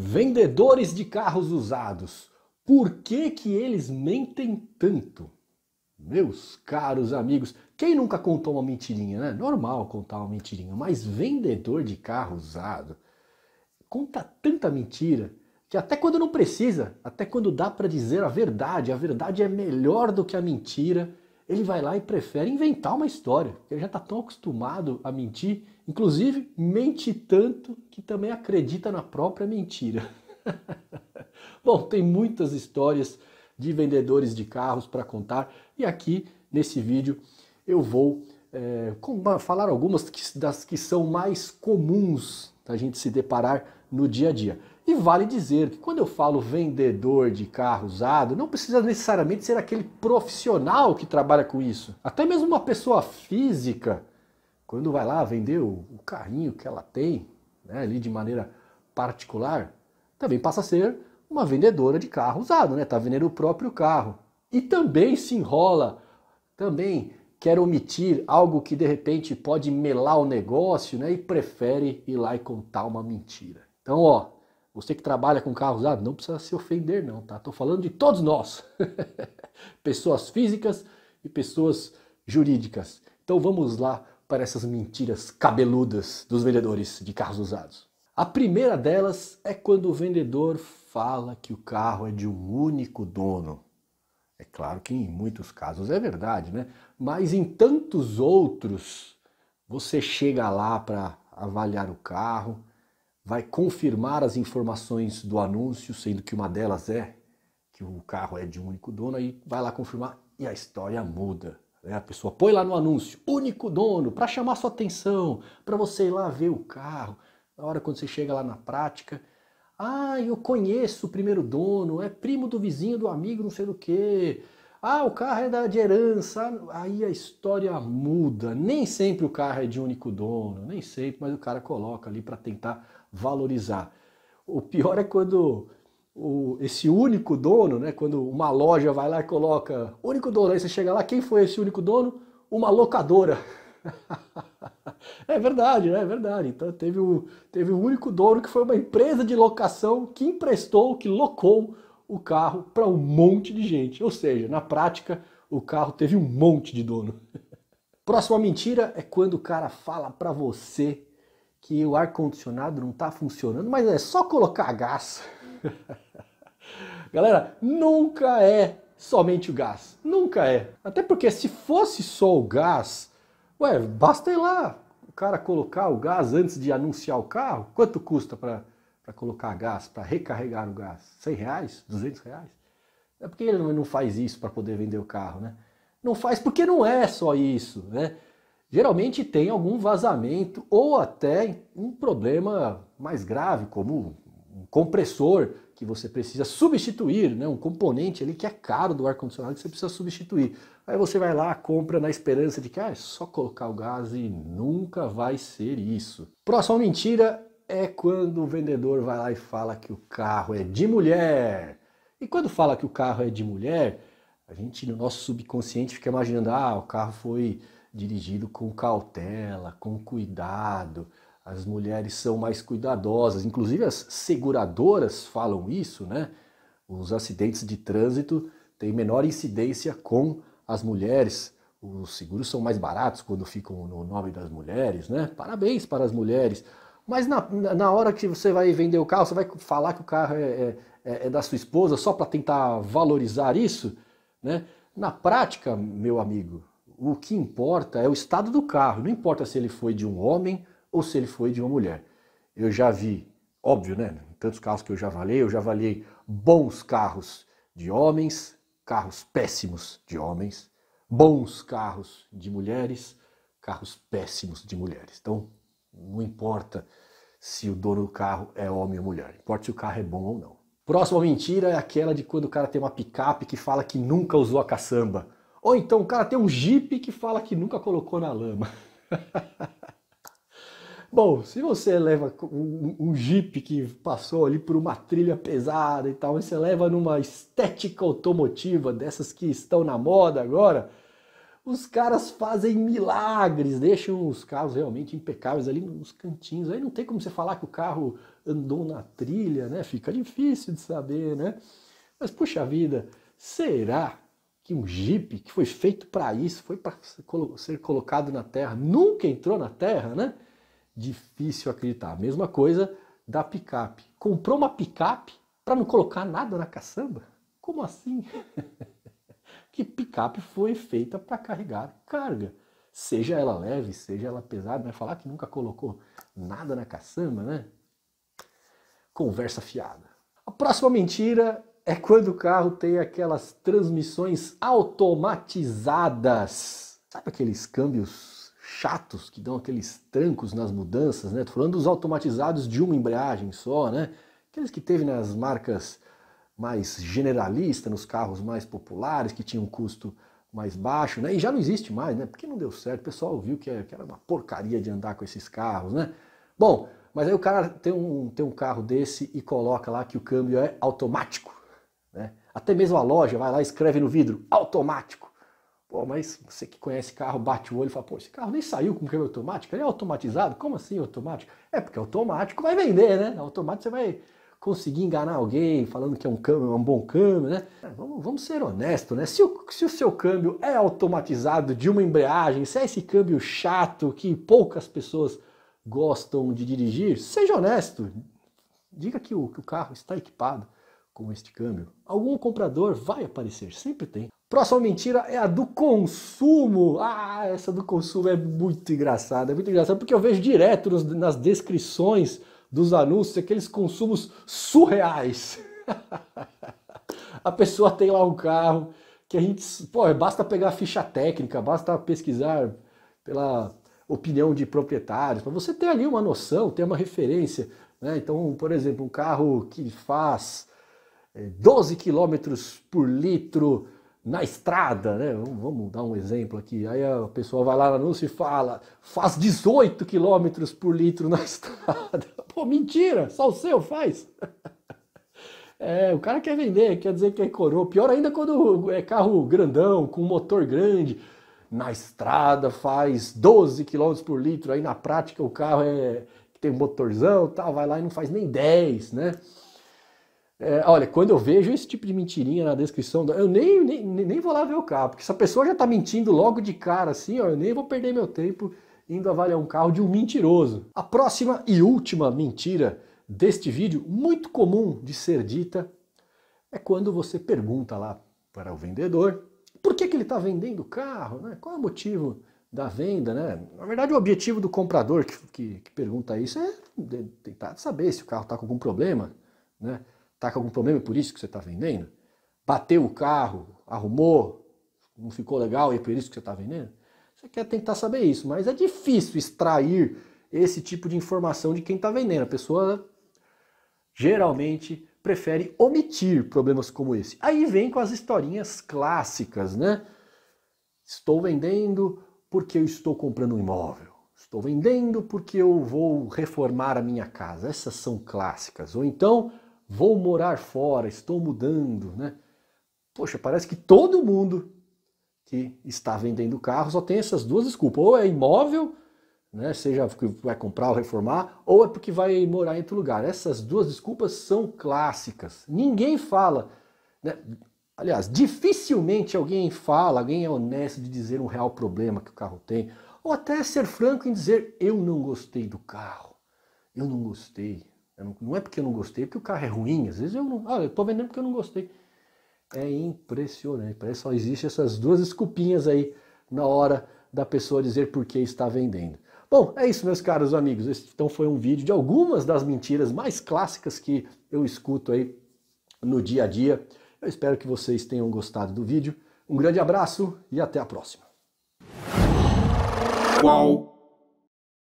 Vendedores de carros usados, por que que eles mentem tanto? Meus caros amigos, quem nunca contou uma mentirinha, né? Normal contar uma mentirinha, mas vendedor de carro usado conta tanta mentira que até quando não precisa, até quando dá para dizer a verdade, a verdade é melhor do que a mentira, ele vai lá e prefere inventar uma história. Ele já está tão acostumado a mentir Inclusive, mente tanto que também acredita na própria mentira. Bom, tem muitas histórias de vendedores de carros para contar e aqui nesse vídeo eu vou é, ah, falar algumas das que são mais comuns da gente se deparar no dia a dia. E vale dizer que quando eu falo vendedor de carro usado, não precisa necessariamente ser aquele profissional que trabalha com isso. Até mesmo uma pessoa física quando vai lá vender o, o carrinho que ela tem, né, ali de maneira particular, também passa a ser uma vendedora de carro usado, né? Está vendendo o próprio carro. E também se enrola, também quer omitir algo que de repente pode melar o negócio, né? E prefere ir lá e contar uma mentira. Então, ó, você que trabalha com carro usado, não precisa se ofender, não, tá? Tô falando de todos nós, pessoas físicas e pessoas jurídicas. Então vamos lá para essas mentiras cabeludas dos vendedores de carros usados. A primeira delas é quando o vendedor fala que o carro é de um único dono. É claro que em muitos casos é verdade, né? Mas em tantos outros, você chega lá para avaliar o carro, vai confirmar as informações do anúncio, sendo que uma delas é que o carro é de um único dono, aí vai lá confirmar e a história muda. Né? A pessoa põe lá no anúncio, único dono, para chamar sua atenção, para você ir lá ver o carro. Na hora quando você chega lá na prática, ah, eu conheço o primeiro dono, é primo do vizinho, do amigo, não sei do que. Ah, o carro é da de herança. Aí a história muda. Nem sempre o carro é de único dono, nem sempre, mas o cara coloca ali para tentar valorizar. O pior é quando o, esse único dono, né? Quando uma loja vai lá e coloca único dono, aí você chega lá, quem foi esse único dono? Uma locadora. é verdade, né? É verdade. Então teve o teve o único dono que foi uma empresa de locação que emprestou, que locou o carro para um monte de gente. Ou seja, na prática, o carro teve um monte de dono. Próxima mentira é quando o cara fala para você que o ar-condicionado não está funcionando, mas é só colocar gás. Galera, nunca é somente o gás. Nunca é. Até porque se fosse só o gás, ué, basta ir lá o cara colocar o gás antes de anunciar o carro. Quanto custa para colocar gás, para recarregar o gás? 100 reais? 200 reais? É porque ele não faz isso para poder vender o carro, né? Não faz porque não é só isso, né? geralmente tem algum vazamento ou até um problema mais grave, como um compressor que você precisa substituir, né? um componente ali que é caro do ar-condicionado que você precisa substituir. Aí você vai lá, compra na esperança de que ah, é só colocar o gás e nunca vai ser isso. Próxima mentira é quando o vendedor vai lá e fala que o carro é de mulher. E quando fala que o carro é de mulher, a gente no nosso subconsciente fica imaginando, ah, o carro foi dirigido com cautela, com cuidado, as mulheres são mais cuidadosas, inclusive as seguradoras falam isso, né? Os acidentes de trânsito têm menor incidência com as mulheres. Os seguros são mais baratos quando ficam no nome das mulheres, né? Parabéns para as mulheres. Mas na, na hora que você vai vender o carro, você vai falar que o carro é, é, é, é da sua esposa só para tentar valorizar isso, né? Na prática, meu amigo, o que importa é o estado do carro. Não importa se ele foi de um homem ou se ele foi de uma mulher. Eu já vi, óbvio, né? Tantos carros que eu já avaliei, eu já avaliei bons carros de homens, carros péssimos de homens, bons carros de mulheres, carros péssimos de mulheres. Então, não importa se o dono do carro é homem ou mulher, importa se o carro é bom ou não. Próxima mentira é aquela de quando o cara tem uma picape que fala que nunca usou a caçamba. Ou então o cara tem um jipe que fala que nunca colocou na lama. Bom, se você leva um, um Jeep que passou ali por uma trilha pesada e tal, você leva numa estética automotiva dessas que estão na moda agora, os caras fazem milagres, deixam os carros realmente impecáveis ali nos cantinhos. Aí não tem como você falar que o carro andou na trilha, né? Fica difícil de saber, né? Mas puxa vida, será que um Jeep que foi feito para isso, foi para ser colocado na Terra, nunca entrou na Terra, né? Difícil acreditar. Mesma coisa da picape. Comprou uma picape para não colocar nada na caçamba? Como assim? que picape foi feita para carregar carga, seja ela leve, seja ela pesada, vai falar que nunca colocou nada na caçamba, né? Conversa fiada. A próxima mentira é quando o carro tem aquelas transmissões automatizadas. Sabe aqueles câmbios chatos que dão aqueles trancos nas mudanças, né? Tô falando dos automatizados de uma embreagem só, né? Aqueles que teve nas marcas mais generalistas, nos carros mais populares, que tinham um custo mais baixo, né? E já não existe mais, né? Porque não deu certo, o pessoal viu é, que era uma porcaria de andar com esses carros, né? Bom, mas aí o cara tem um, tem um carro desse e coloca lá que o câmbio é automático, né? Até mesmo a loja vai lá e escreve no vidro, automático. Pô, mas você que conhece carro, bate o olho e fala, pô, esse carro nem saiu com câmbio é automático, ele é automatizado? Como assim é automático? É porque automático vai vender, né? Automático você vai conseguir enganar alguém falando que é um câmbio, é um bom câmbio, né? Vamos, vamos ser honestos, né? Se o, se o seu câmbio é automatizado de uma embreagem, se é esse câmbio chato que poucas pessoas gostam de dirigir, seja honesto. Diga que o, que o carro está equipado com este câmbio. Algum comprador vai aparecer, sempre tem. Próxima mentira é a do consumo. Ah, essa do consumo é muito engraçada, é muito engraçada, porque eu vejo direto nos, nas descrições dos anúncios aqueles consumos surreais. a pessoa tem lá um carro que a gente, pô, basta pegar a ficha técnica, basta pesquisar pela opinião de proprietários, para você ter ali uma noção, ter uma referência. Né? Então, por exemplo, um carro que faz 12 eh, km por litro na estrada, né? Vamos dar um exemplo aqui. Aí a pessoa vai lá no anúncio e fala: faz 18 km por litro na estrada. Pô, mentira, só o seu faz. É, o cara quer vender, quer dizer que é coroa. Pior ainda quando é carro grandão, com motor grande. Na estrada faz 12 km por litro, aí na prática o carro é que tem motorzão, tá, vai lá e não faz nem 10, né? É, olha, quando eu vejo esse tipo de mentirinha na descrição, eu nem, nem, nem vou lá ver o carro, porque se a pessoa já está mentindo logo de cara assim, ó, eu nem vou perder meu tempo indo avaliar um carro de um mentiroso. A próxima e última mentira deste vídeo, muito comum de ser dita, é quando você pergunta lá para o vendedor por que, que ele está vendendo o carro, né? qual é o motivo da venda. Né? Na verdade, o objetivo do comprador que, que, que pergunta isso é tentar saber se o carro está com algum problema. Né? Está com algum problema por isso que você está vendendo? Bateu o carro, arrumou, não ficou legal e é por isso que você está vendendo? Você quer tentar saber isso, mas é difícil extrair esse tipo de informação de quem está vendendo. A pessoa geralmente prefere omitir problemas como esse. Aí vem com as historinhas clássicas, né? Estou vendendo porque eu estou comprando um imóvel. Estou vendendo porque eu vou reformar a minha casa. Essas são clássicas. Ou então vou morar fora, estou mudando, né? Poxa, parece que todo mundo que está vendendo carro só tem essas duas desculpas. Ou é imóvel, né, seja porque vai comprar ou reformar, ou é porque vai morar em outro lugar. Essas duas desculpas são clássicas. Ninguém fala. Né? Aliás, dificilmente alguém fala, alguém é honesto de dizer um real problema que o carro tem. Ou até ser franco em dizer: eu não gostei do carro, eu não gostei. Não, é porque eu não gostei, é porque o carro é ruim. Às vezes eu não. Ah, eu tô vendendo porque eu não gostei. É impressionante. Parece que só existe essas duas escupinhas aí na hora da pessoa dizer por que está vendendo. Bom, é isso, meus caros amigos. Esse, então foi um vídeo de algumas das mentiras mais clássicas que eu escuto aí no dia a dia. Eu espero que vocês tenham gostado do vídeo. Um grande abraço e até a próxima. Qual?